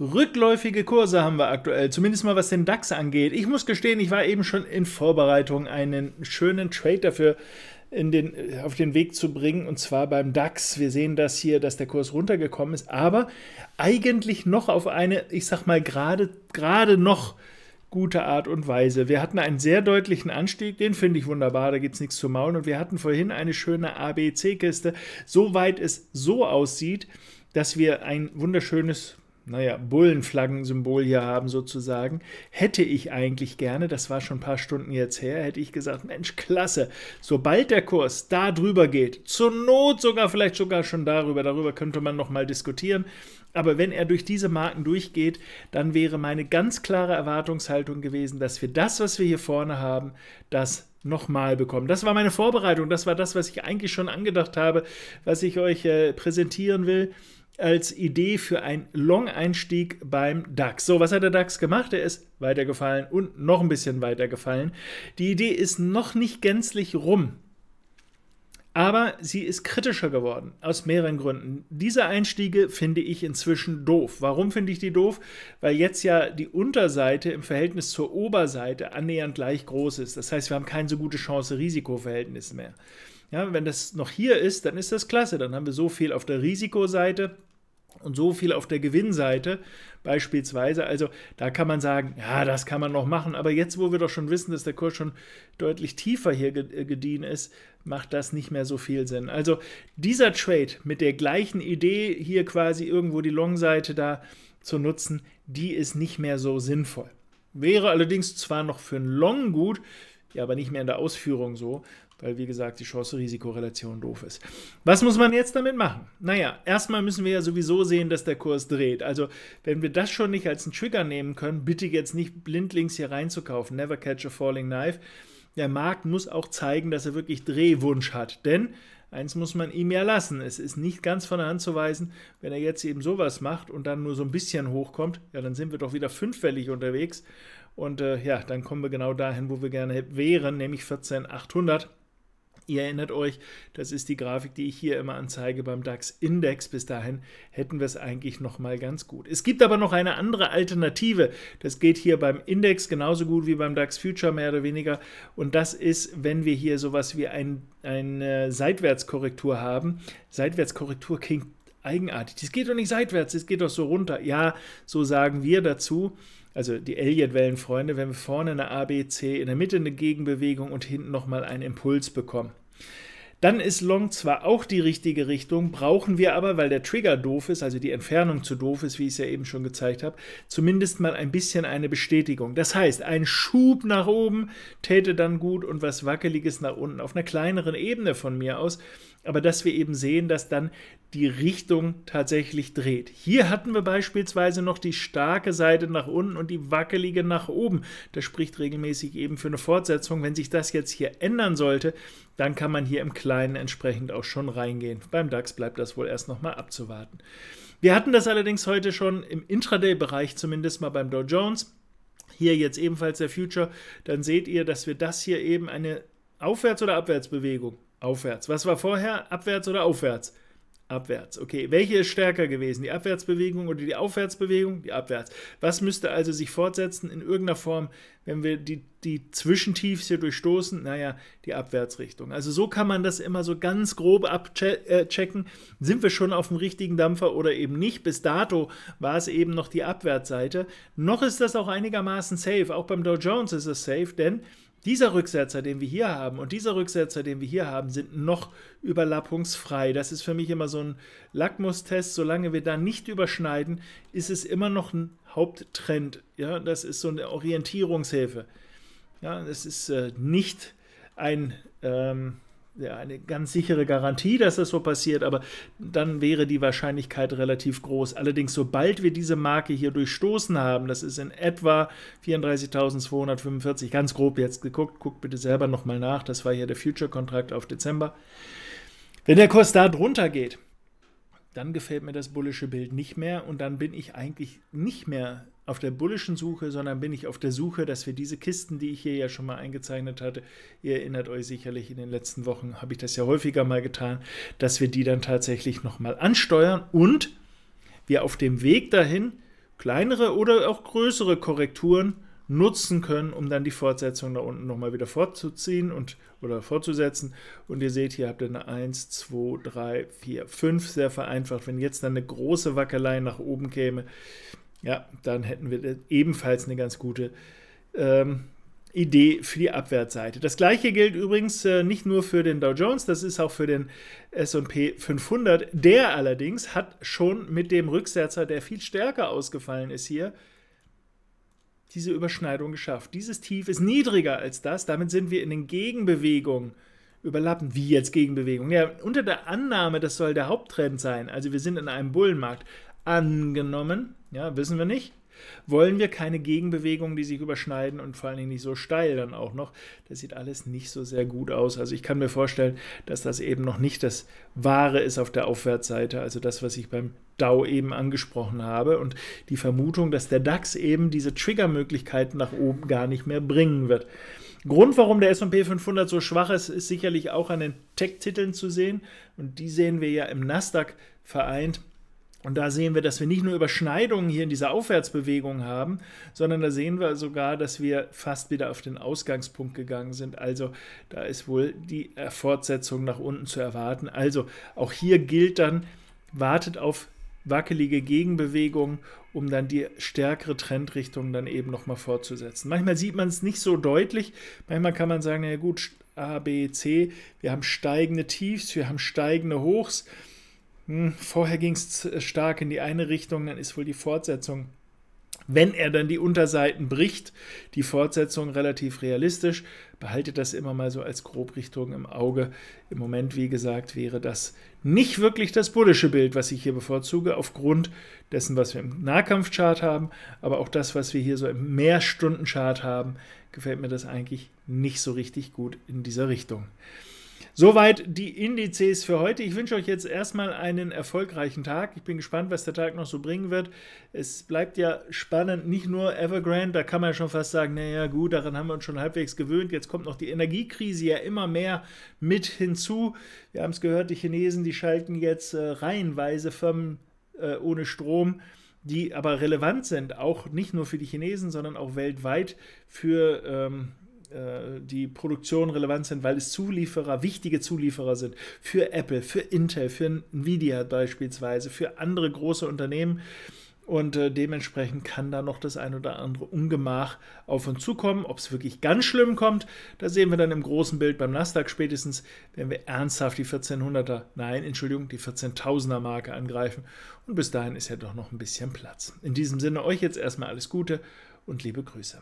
Rückläufige Kurse haben wir aktuell, zumindest mal was den DAX angeht. Ich muss gestehen, ich war eben schon in Vorbereitung, einen schönen Trade dafür in den, auf den Weg zu bringen, und zwar beim DAX. Wir sehen das hier, dass der Kurs runtergekommen ist, aber eigentlich noch auf eine, ich sag mal, gerade, gerade noch gute Art und Weise. Wir hatten einen sehr deutlichen Anstieg, den finde ich wunderbar, da gibt es nichts zu maulen. Und wir hatten vorhin eine schöne ABC-Kiste, soweit es so aussieht, dass wir ein wunderschönes naja, Bullenflaggensymbol hier haben sozusagen, hätte ich eigentlich gerne, das war schon ein paar Stunden jetzt her, hätte ich gesagt, Mensch, klasse, sobald der Kurs da drüber geht, zur Not sogar vielleicht sogar schon darüber, darüber könnte man nochmal diskutieren, aber wenn er durch diese Marken durchgeht, dann wäre meine ganz klare Erwartungshaltung gewesen, dass wir das, was wir hier vorne haben, das nochmal bekommen. Das war meine Vorbereitung, das war das, was ich eigentlich schon angedacht habe, was ich euch äh, präsentieren will als Idee für einen Long-Einstieg beim DAX. So, was hat der DAX gemacht? Er ist weitergefallen und noch ein bisschen weitergefallen. Die Idee ist noch nicht gänzlich rum. Aber sie ist kritischer geworden, aus mehreren Gründen. Diese Einstiege finde ich inzwischen doof. Warum finde ich die doof? Weil jetzt ja die Unterseite im Verhältnis zur Oberseite annähernd gleich groß ist. Das heißt, wir haben keine so gute Chance-Risiko-Verhältnis mehr. Ja, wenn das noch hier ist, dann ist das klasse. Dann haben wir so viel auf der Risikoseite und so viel auf der Gewinnseite beispielsweise. Also da kann man sagen, ja, das kann man noch machen. Aber jetzt, wo wir doch schon wissen, dass der Kurs schon deutlich tiefer hier äh, gediehen ist, macht das nicht mehr so viel Sinn. Also dieser Trade mit der gleichen Idee, hier quasi irgendwo die Long-Seite da zu nutzen, die ist nicht mehr so sinnvoll. Wäre allerdings zwar noch für einen Long gut, ja, aber nicht mehr in der Ausführung so, weil wie gesagt die Chance-Risiko-Relation doof ist. Was muss man jetzt damit machen? Naja, erstmal müssen wir ja sowieso sehen, dass der Kurs dreht. Also wenn wir das schon nicht als einen Trigger nehmen können, bitte jetzt nicht blindlings hier reinzukaufen. Never catch a falling knife. Der Markt muss auch zeigen, dass er wirklich Drehwunsch hat, denn Eins muss man ihm ja lassen. Es ist nicht ganz von der Hand zu weisen, wenn er jetzt eben sowas macht und dann nur so ein bisschen hochkommt, ja, dann sind wir doch wieder fünffällig unterwegs. Und äh, ja, dann kommen wir genau dahin, wo wir gerne wären, nämlich 14.800. Ihr erinnert euch, das ist die Grafik, die ich hier immer anzeige beim DAX-Index. Bis dahin hätten wir es eigentlich noch mal ganz gut. Es gibt aber noch eine andere Alternative. Das geht hier beim Index genauso gut wie beim DAX Future mehr oder weniger. Und das ist, wenn wir hier sowas wie ein, eine Seitwärtskorrektur haben. Seitwärtskorrektur klingt eigenartig. Das geht doch nicht seitwärts, das geht doch so runter. Ja, so sagen wir dazu. Also die Elliott-Wellenfreunde, wenn wir vorne eine ABC, in der Mitte eine Gegenbewegung und hinten nochmal einen Impuls bekommen. Dann ist Long zwar auch die richtige Richtung, brauchen wir aber, weil der Trigger doof ist, also die Entfernung zu doof ist, wie ich es ja eben schon gezeigt habe, zumindest mal ein bisschen eine Bestätigung. Das heißt, ein Schub nach oben täte dann gut und was Wackeliges nach unten auf einer kleineren Ebene von mir aus aber dass wir eben sehen, dass dann die Richtung tatsächlich dreht. Hier hatten wir beispielsweise noch die starke Seite nach unten und die wackelige nach oben. Das spricht regelmäßig eben für eine Fortsetzung. Wenn sich das jetzt hier ändern sollte, dann kann man hier im Kleinen entsprechend auch schon reingehen. Beim DAX bleibt das wohl erst nochmal abzuwarten. Wir hatten das allerdings heute schon im Intraday-Bereich, zumindest mal beim Dow Jones. Hier jetzt ebenfalls der Future. Dann seht ihr, dass wir das hier eben eine Aufwärts- oder Abwärtsbewegung Aufwärts. Was war vorher? Abwärts oder aufwärts? Abwärts. Okay, welche ist stärker gewesen? Die Abwärtsbewegung oder die Aufwärtsbewegung? Die Abwärts. Was müsste also sich fortsetzen in irgendeiner Form, wenn wir die, die Zwischentiefs hier durchstoßen? Naja, die Abwärtsrichtung. Also so kann man das immer so ganz grob abchecken. Äh, Sind wir schon auf dem richtigen Dampfer oder eben nicht? Bis dato war es eben noch die Abwärtsseite. Noch ist das auch einigermaßen safe. Auch beim Dow Jones ist es safe, denn dieser Rücksetzer, den wir hier haben und dieser Rücksetzer, den wir hier haben, sind noch überlappungsfrei. Das ist für mich immer so ein Lackmustest. Solange wir da nicht überschneiden, ist es immer noch ein Haupttrend. Ja, das ist so eine Orientierungshilfe. Ja, das ist äh, nicht ein ähm, ja, eine ganz sichere Garantie, dass das so passiert, aber dann wäre die Wahrscheinlichkeit relativ groß. Allerdings, sobald wir diese Marke hier durchstoßen haben, das ist in etwa 34.245, ganz grob jetzt geguckt, guckt bitte selber nochmal nach, das war hier der Future-Kontrakt auf Dezember. Wenn der Kurs da drunter geht, dann gefällt mir das bullische Bild nicht mehr und dann bin ich eigentlich nicht mehr auf der bullischen Suche, sondern bin ich auf der Suche, dass wir diese Kisten, die ich hier ja schon mal eingezeichnet hatte, ihr erinnert euch sicherlich, in den letzten Wochen habe ich das ja häufiger mal getan, dass wir die dann tatsächlich nochmal ansteuern und wir auf dem Weg dahin kleinere oder auch größere Korrekturen nutzen können, um dann die Fortsetzung da unten nochmal wieder fortzuziehen und oder fortzusetzen. Und ihr seht, hier habt ihr eine 1, 2, 3, 4, 5, sehr vereinfacht. Wenn jetzt dann eine große Wackelei nach oben käme, ja, dann hätten wir ebenfalls eine ganz gute ähm, Idee für die Abwärtsseite. Das gleiche gilt übrigens äh, nicht nur für den Dow Jones, das ist auch für den SP 500. Der allerdings hat schon mit dem Rücksetzer, der viel stärker ausgefallen ist hier, diese Überschneidung geschafft. Dieses Tief ist niedriger als das, damit sind wir in den Gegenbewegungen überlappen. Wie jetzt Gegenbewegung? Ja, unter der Annahme, das soll der Haupttrend sein, also wir sind in einem Bullenmarkt, angenommen, ja, wissen wir nicht. Wollen wir keine Gegenbewegungen, die sich überschneiden und vor allen Dingen nicht so steil dann auch noch. Das sieht alles nicht so sehr gut aus. Also ich kann mir vorstellen, dass das eben noch nicht das Wahre ist auf der Aufwärtsseite, also das, was ich beim DAO eben angesprochen habe und die Vermutung, dass der DAX eben diese Triggermöglichkeiten nach oben gar nicht mehr bringen wird. Grund, warum der S&P 500 so schwach ist, ist sicherlich auch an den Tech-Titeln zu sehen und die sehen wir ja im Nasdaq vereint und da sehen wir, dass wir nicht nur Überschneidungen hier in dieser Aufwärtsbewegung haben, sondern da sehen wir sogar, dass wir fast wieder auf den Ausgangspunkt gegangen sind. Also da ist wohl die äh, Fortsetzung nach unten zu erwarten. Also auch hier gilt dann, wartet auf wackelige Gegenbewegungen, um dann die stärkere Trendrichtung dann eben nochmal fortzusetzen. Manchmal sieht man es nicht so deutlich. Manchmal kann man sagen, na gut, A, B, C, wir haben steigende Tiefs, wir haben steigende Hochs. Hm, vorher ging es äh, stark in die eine Richtung, dann ist wohl die Fortsetzung wenn er dann die Unterseiten bricht, die Fortsetzung relativ realistisch. Behaltet das immer mal so als Grobrichtung im Auge. Im Moment, wie gesagt, wäre das nicht wirklich das buddhische Bild, was ich hier bevorzuge, aufgrund dessen, was wir im Nahkampfchart haben. Aber auch das, was wir hier so im Mehrstundenchart haben, gefällt mir das eigentlich nicht so richtig gut in dieser Richtung. Soweit die Indizes für heute. Ich wünsche euch jetzt erstmal einen erfolgreichen Tag. Ich bin gespannt, was der Tag noch so bringen wird. Es bleibt ja spannend, nicht nur Evergrande, da kann man ja schon fast sagen, naja gut, daran haben wir uns schon halbwegs gewöhnt. Jetzt kommt noch die Energiekrise ja immer mehr mit hinzu. Wir haben es gehört, die Chinesen, die schalten jetzt äh, reihenweise Firmen äh, ohne Strom die aber relevant sind, auch nicht nur für die Chinesen, sondern auch weltweit für ähm, äh, die Produktion relevant sind, weil es Zulieferer, wichtige Zulieferer sind für Apple, für Intel, für Nvidia beispielsweise, für andere große Unternehmen. Und äh, dementsprechend kann da noch das ein oder andere Ungemach auf uns zukommen. Ob es wirklich ganz schlimm kommt, da sehen wir dann im großen Bild beim Nasdaq spätestens, wenn wir ernsthaft die 1400er, nein, Entschuldigung, die 14.000er Marke angreifen. Und bis dahin ist ja doch noch ein bisschen Platz. In diesem Sinne euch jetzt erstmal alles Gute und liebe Grüße.